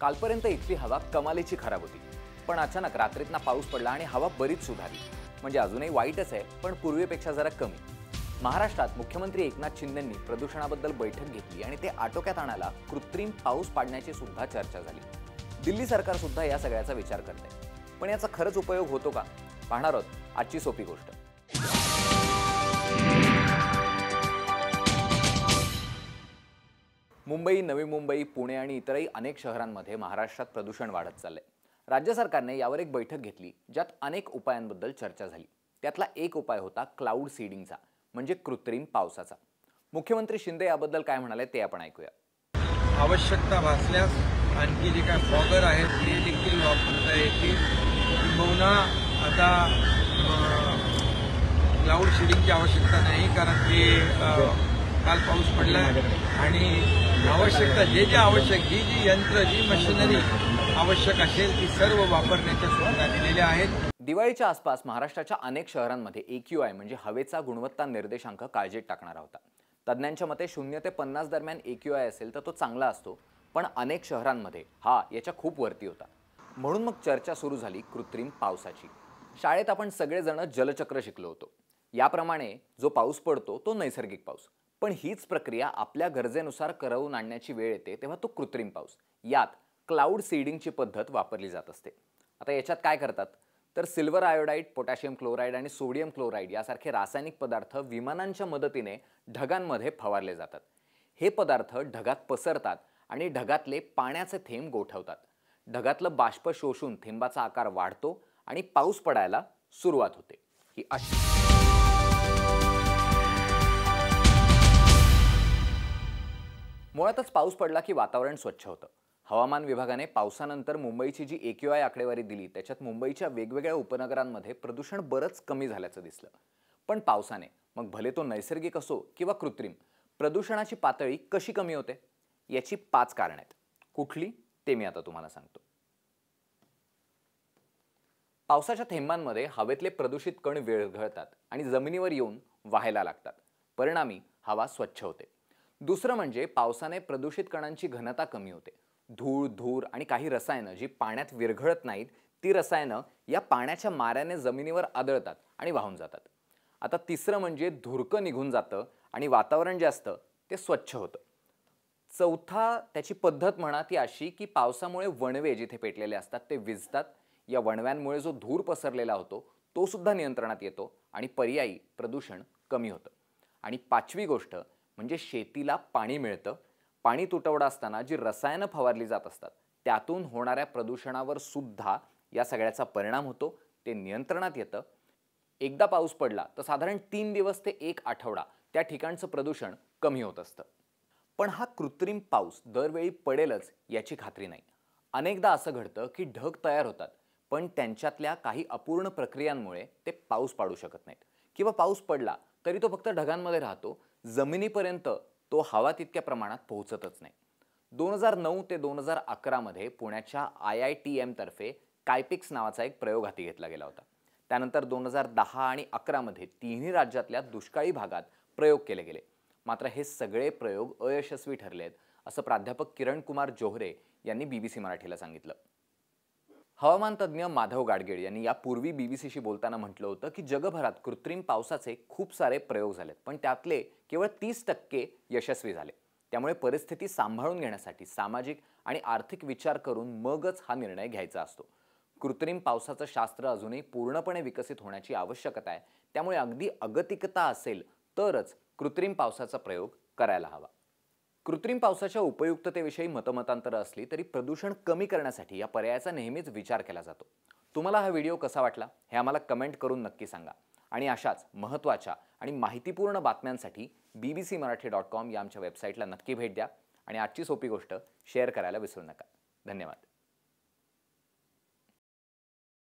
कालपर्यंत इथली हवा कमालीची खराब होती पण अचानक रात्रीतना पाऊस पडला आणि हवा बरीच सुधारली म्हणजे अजूनही वाईटच आहे पण पूर्वीपेक्षा जरा कमी महाराष्ट्रात मुख्यमंत्री एकनाथ शिंदेंनी प्रदूषणाबद्दल बैठक घेतली आणि ते आटोक्यात आणायला कृत्रिम पाऊस पाडण्याची सुद्धा चर्चा झाली दिल्ली सरकार सुद्धा या सगळ्याचा विचार करते पण याचा खरंच उपयोग होतो का पाहणार आहोत आजची सोपी गोष्ट मुंबई नवी मुंबई पुणे आणि इतरही अनेक शहरांमध्ये महाराष्ट्रात प्रदूषण वाढत चाललंय राज्य सरकारने यावर एक बैठक घेतली ज्यात अनेक उपायांबद्दल चर्चा झाली त्यातला एक उपाय होता क्लाउड सीडिंगचा म्हणजे कृत्रिम पावसाचा मुख्यमंत्री शिंदे याबद्दल काय म्हणाले ते आपण ऐकूया आवश्यकता भासल्यास आणखी जे काय फॉगर आहेत ते देखील वापरता येतील किंबहुना आता क्लाउड आवश्यकता नाही कारण ते काल पाऊस पडला आणि आवश्यकता जे जे आवश्यक जी जी यंत्र जी मशिनरी आवश्यक असेल ती सर्व वापरण्याच्या सूचना दिलेल्या आहेत दिवाळीच्या आसपास महाराष्ट्राच्या अनेक शहरांमध्ये एक्यू आय म्हणजे हवेचा गुणवत्ता निर्देशांक काळजीत टाकणारा होता तज्ज्ञांच्या मते शून्य ते पन्नास दरम्यान एक्यू आय असेल तर तो चांगला असतो पण अनेक शहरांमध्ये हा याच्या खूप वरती होता म्हणून मग चर्चा सुरू झाली कृत्रिम पावसाची शाळेत आपण सगळेजण जलचक्र शिकलो होतो याप्रमाणे जो पाऊस पडतो तो नैसर्गिक पाऊस पण हीच प्रक्रिया आपल्या गरजेनुसार करवून आणण्याची वेळ येते तेव्हा तो कृत्रिम पाऊस यात क्लाउड सीडिंगची पद्धत वापरली जात असते आता याच्यात काय करतात तर सिल्वर आयोडाईड पोटॅशियम क्लोराईड आणि सोडियम क्लोराईड यासारखे रासायनिक पदार्थ विमानांच्या मदतीने ढगांमध्ये फवारले जातात हे पदार्थ ढगात पसरतात आणि ढगातले पाण्याचे थेंब गोठवतात ढगातलं बाष्प शोषून थेंबाचा आकार वाढतो आणि पाऊस पडायला सुरुवात होते ही अशी मुळातच पाऊस पडला की वातावरण स्वच्छ होतं हवामान विभागाने पावसानंतर मुंबईची जी एक आय आकडेवारी दिली त्याच्यात मुंबईच्या वेगवेगळ्या उपनगरांमध्ये प्रदूषण बरंच कमी झाल्याचं दिसलं पण पावसाने मग भले तो नैसर्गिक असो किंवा कृत्रिम प्रदूषणाची पातळी कशी कमी होते याची पाच कारणं आहेत कुठली ते मी आता तुम्हाला सांगतो पावसाच्या थेंबांमध्ये हवेतले प्रदूषित कण विरघळतात आणि जमिनीवर येऊन व्हायला लागतात परिणामी हवा स्वच्छ होते दुसरं म्हणजे पावसाने प्रदूषित कणांची घनता कमी होते धूळ धूर आणि काही रसायनं जी पाण्यात विरघळत नाहीत ती रसायनं या पाण्याच्या माऱ्याने जमिनीवर आदळतात आणि वाहून जातात आता तिसरं म्हणजे धुरकं निघून जातं आणि वातावरण जे असतं ते स्वच्छ होतं चौथा त्याची पद्धत म्हणा ती अशी की पावसामुळे वणवे जिथे पेटलेले असतात ते विजतात या वणव्यांमुळे जो धूर पसरलेला होतो तो सुद्धा नियंत्रणात येतो आणि पर्यायी प्रदूषण कमी होतं आणि पाचवी गोष्ट म्हणजे शेतीला पाणी मिळतं पाणी तुटवडा असताना जी रसायनं फवारली जात असतात त्यातून होणाऱ्या प्रदूषणावर सुद्धा या सगळ्याचा परिणाम होतो ते नियंत्रणात येतं एकदा पाऊस पडला तर साधारण तीन दिवस ते एक आठवडा त्या ठिकाणचं प्रदूषण कमी होत असतं पण हा कृत्रिम पाऊस दरवेळी पडेलच याची खात्री नाही अनेकदा असं घडतं की ढग तयार होतात पण त्यांच्यातल्या काही अपूर्ण प्रक्रियांमुळे ते पाऊस पाडू शकत नाहीत किंवा पाऊस पडला तरी तो फक्त ढगांमध्ये राहतो जमिनीपर्यंत तो हवा तितक्या प्रमाणात पोहोचतच नाही दोन हजार नऊ ते दोन हजार अकरामध्ये पुण्याच्या आय आय टी एमतर्फे कायपिक्स नावाचा एक प्रयोग हाती घेतला गेला होता त्यानंतर दोन हजार दहा आणि अकरामध्ये तिन्ही राज्यातल्या दुष्काळी भागात प्रयोग केले गेले मात्र हे सगळे प्रयोग अयशस्वी ठरलेत असं प्राध्यापक किरण कुमार जोहरे यांनी बीबीसी मराठीला सांगितलं हवामान तज्ज्ञ माधव गाडगेड यांनी यापूर्वी बी बी सीशी बोलताना म्हटलं होतं की जगभरात कृत्रिम पावसाचे खूप सारे प्रयोग झालेत पण त्यातले केवळ तीस टक्के यशस्वी झाले त्यामुळे परिस्थिती सांभाळून घेण्यासाठी सामाजिक आणि आर्थिक विचार करून मगच हा निर्णय घ्यायचा असतो कृत्रिम पावसाचं शास्त्र अजूनही पूर्णपणे विकसित होण्याची आवश्यकता आहे त्यामुळे अगदी अगतिकता असेल तरच कृत्रिम पावसाचा प्रयोग करायला हवा कृत्रिम पावसाच्या उपयुक्ततेविषयी मतमतांतरं असली तरी प्रदूषण कमी करण्यासाठी या पर्यायाचा नेहमीच विचार केला जातो तुम्हाला हा व्हिडिओ कसा वाटला हे आम्हाला कमेंट करून नक्की सांगा आणि अशाच महत्त्वाच्या आणि माहितीपूर्ण बातम्यांसाठी B B C Marathi dot com या आमच्या वेबसाईटला नक्की भेट द्या आणि आजची सोपी गोष्ट शेअर करायला विसरू नका धन्यवाद